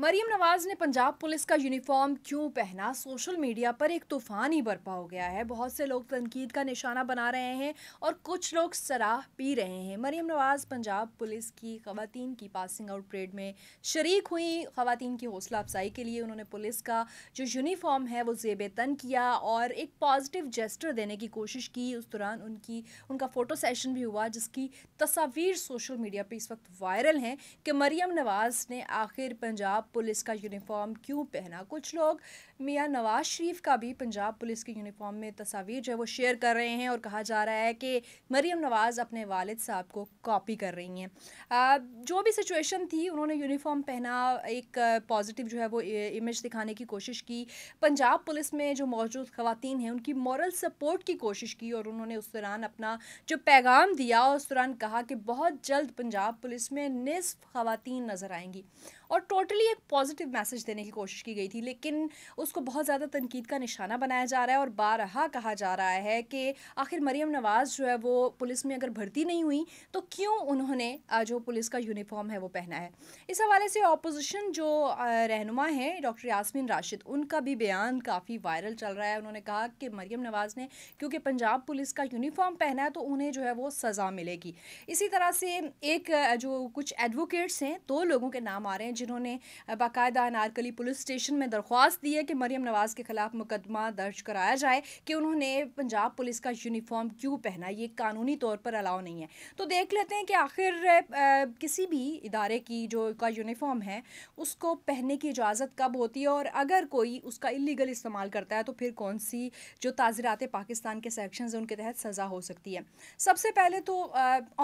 मरीम नवाज ने पंजाब पुलिस का यूनिफॉर्म क्यों पहना सोशल मीडिया पर एक तूफान ही बर्पा हो गया है बहुत से लोग तनकीद का निशाना बना रहे हैं और कुछ लोग सराह पी रहे हैं मरीम नवाज पंजाब पुलिस की खातन की पासिंग आउट परेड में शरीक हुई खवतिन की हौसला अफजाई के लिए उन्होंने पुलिस का जो यूनिफॉर्म है वो जेब तन किया और एक पॉजिटिव जेस्टर देने की कोशिश की उस दौरान उनकी उनका फ़ोटो सेशन भी हुआ जिसकी तस्वीर सोशल मीडिया पर इस वक्त वायरल हैं कि मरीम नवाज़ ने आखिर पंजाब पंजाब पुलिस का यूनिफॉर्म क्यों पहना कुछ लोग मियाँ नवाज शरीफ का भी पंजाब पुलिस के यूनिफॉर्म में तस्वीर जो है वो शेयर कर रहे हैं और कहा जा रहा है कि मरीम नवाज़ अपने वालिद साहब को कॉपी कर रही हैं जो भी सिचुएशन थी उन्होंने यूनिफॉर्म पहना एक पॉजिटिव जो है वो इमेज दिखाने की कोशिश की पंजाब पुलिस में जो मौजूद खातन हैं उनकी मॉरल सपोर्ट की कोशिश की और उन्होंने उस दौरान अपना जो पैगाम दिया उस दौरान कहा कि बहुत जल्द पंजाब पुलिस में निसफ खातन नज़र आएंगी और टोटली एक पॉजिटिव मैसेज देने की कोशिश की गई थी लेकिन उसको बहुत ज़्यादा तनकीद का निशाना बनाया जा रहा है और बारहा कहा जा रहा है कि आखिर मरीम नवाज़ जो है वो पुलिस में अगर भर्ती नहीं हुई तो क्यों उन्होंने जो पुलिस का यूनिफॉर्म है वो पहना है इस हवाले से ऑपोजिशन जो रहनुमा हैं डॉक्टर यासमिन राशिद उनका भी बयान काफ़ी वायरल चल रहा है उन्होंने कहा कि मरीम नवाज़ ने क्योंकि पंजाब पुलिस का यूनिफॉर्म पहना है तो उन्हें जो है वो सज़ा मिलेगी इसी तरह से एक जो कुछ एडवोकेट्स हैं दो लोगों के नाम आ रहे हैं जिन्होंने बाकायदा अनारकली पुलिस स्टेशन में दरख्वास्त दी है कि मरियम नवाज़ के ख़िलाफ़ मुकदमा दर्ज कराया जाए कि उन्होंने पंजाब पुलिस का यूनिफॉर्म क्यों पहना ये कानूनी तौर पर अलाउ नहीं है तो देख लेते हैं कि आखिर किसी भी इदारे की जो का यूनिफॉर्म है उसको पहनने की इजाज़त कब होती है और अगर कोई उसका इलीगल इस्तेमाल करता है तो फिर कौन सी जो ताज़रात पाकिस्तान के सेक्शन हैं उनके तहत सज़ा हो सकती है सबसे पहले तो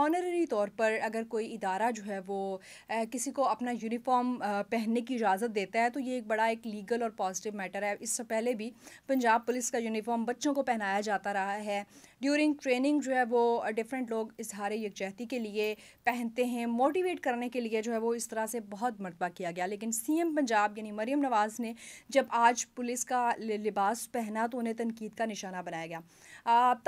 ऑनररी तौर पर अगर कोई इदारा जो है वो आ, किसी को अपना यूनिफॉर्म हम पहनने की इजाज़त देता है तो ये एक बड़ा एक लीगल और पॉजिटिव मैटर है इससे पहले भी पंजाब पुलिस का यूनिफॉर्म बच्चों को पहनाया जाता रहा है ड्यूरिंग ट्रेनिंग जो है वो डिफरेंट लोग इजहार यकजहती के लिए पहनते हैं मोटिवेट करने के लिए जो है वो इस तरह से बहुत मरतबा किया गया लेकिन सी एम पंजाब यानी मरीम नवाज़ ने जब आज पुलिस का लिबास पहना तो उन्हें तनकीद का निशाना बनाया गया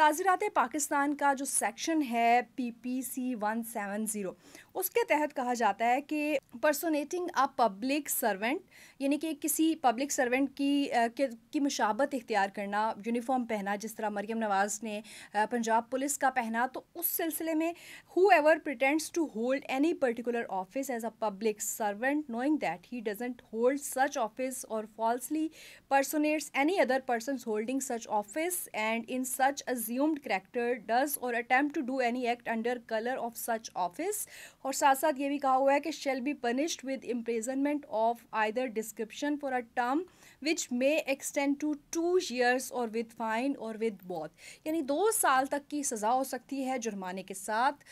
ताज़ीरात पाकिस्तान का जो सेक्शन है P P C one seven zero उसके तहत कहा जाता है कि personating acting a public servant यानी कि किसी पब्लिक सर्वेंट की आ, के, की मुशाबत इख्तियार करना यूनिफॉर्म पहना जिस तरह मरियम नवाज़ ने आ, पंजाब पुलिस का पहना तो उस सिलसिले में who ever pretends to hold any particular office as a public servant knowing that he doesn't hold such office or falsely personates any other person holding such office and in such assumed character does or attempt to do any act under colour of such office और साथ साथ ये भी कहा हुआ है कि shall be punished with imprisonment of either description for a term which may extend to two years or with fine or with both यानी दो साल तक की सज़ा हो सकती है जुर्माने के साथ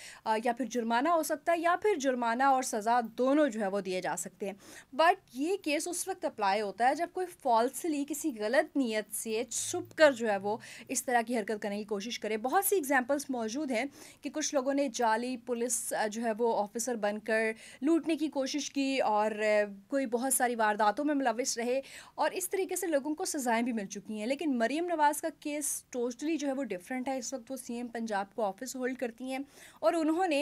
या फिर जुर्माना हो सकता है या फिर जुर्माना और सज़ा दोनों जो है वो दिए जा सकते हैं बट ये केस उस वक्त अप्लाई होता है जब कोई फॉल्सली किसी गलत नीयत से छुप कर जो है वो इस तरह की हरकत करने की कोशिश करे बहुत सी एग्जाम्पल्स मौजूद हैं कि कुछ लोगों ने जाली पुलिस जो है वो ऑफिसर बनकर लूटने की कोशिश की और कोई बहुत सारी वारदातों में मुलविस रहे और इस तरीके से लोगों को सज़ाएँ भी मिल चुकी हैं लेकिन मरीम नवाज़ का केस टोटली जो है वो डिफरेंट है इस वक्त वो सी पंजाब को ऑफिस होल्ड करती हैं और उन्होंने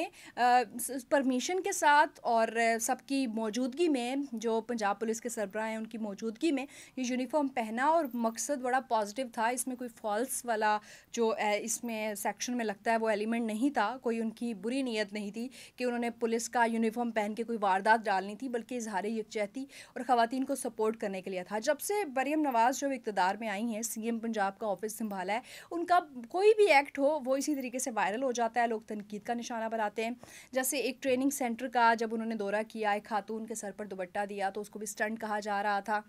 परमिशन के साथ और सबकी मौजूदगी में जो पंजाब पुलिस के सरबराह हैं उनकी मौजूदगी में ये यूनिफॉर्म पहना और मकसद बड़ा पॉजिटिव था इसमें कोई फॉल्स वाला जो इसमें सेक्शन में लगता है वो एलिमेंट नहीं था कोई उनकी बुरी नीयत नहीं थी कि उन्होंने पुलिस का यूनिफॉर्म पहन के कोई वारदात डालनी थी बल्कि इजहार यकजहती और ख़वान को सपोर्ट करने के लिए था जब से मरीम नवाज़ जो इकतदार में आई हैं सी एम पंजाब का ऑफिस संभाला है उनका कोई भी एक्ट हो वो इसी तरीके से वायरल हो जाता है लोग तनकीद का निशाना बनाते हैं जैसे एक ट्रेनिंग सेंटर का जब उन्होंने दौरा किया एक खातून के सर पर दुबट्टा दिया तो उसको भी स्टंट कहा जा रहा था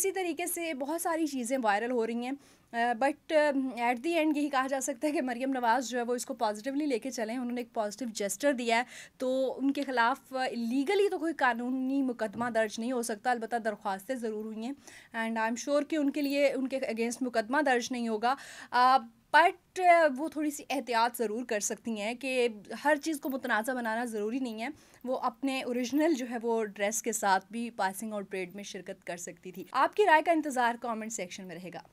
इसी तरीके से बहुत सारी चीज़ें वायरल हो रही हैं बट एट दी एंड यही कहा जा सकता है कि मरियम नवाज़ जो है वो इसको पॉजिटिवली लेके चले उन्होंने एक पॉजिटिव जेस्टर दिया है तो उनके खिलाफ लीगली uh, तो कोई कानूनी मुकदमा दर्ज नहीं हो सकता अलबत्त दरख्वास्तें ज़रूर हुई हैं एंड आई एम श्योर कि उनके लिए उनके अगेंस्ट मुकदमा दर्ज नहीं होगा uh, बट uh, वो थोड़ी सी एहतियात ज़रूर कर सकती हैं कि हर चीज़ को मुतनाज़ा बनाना ज़रूरी नहीं है वो अपने ओरिजिनल जो है वो ड्रेस के साथ भी पासिंग आउट परेड में शिरकत कर सकती थी आपकी राय का इंतज़ार कमेंट सेक्शन में रहेगा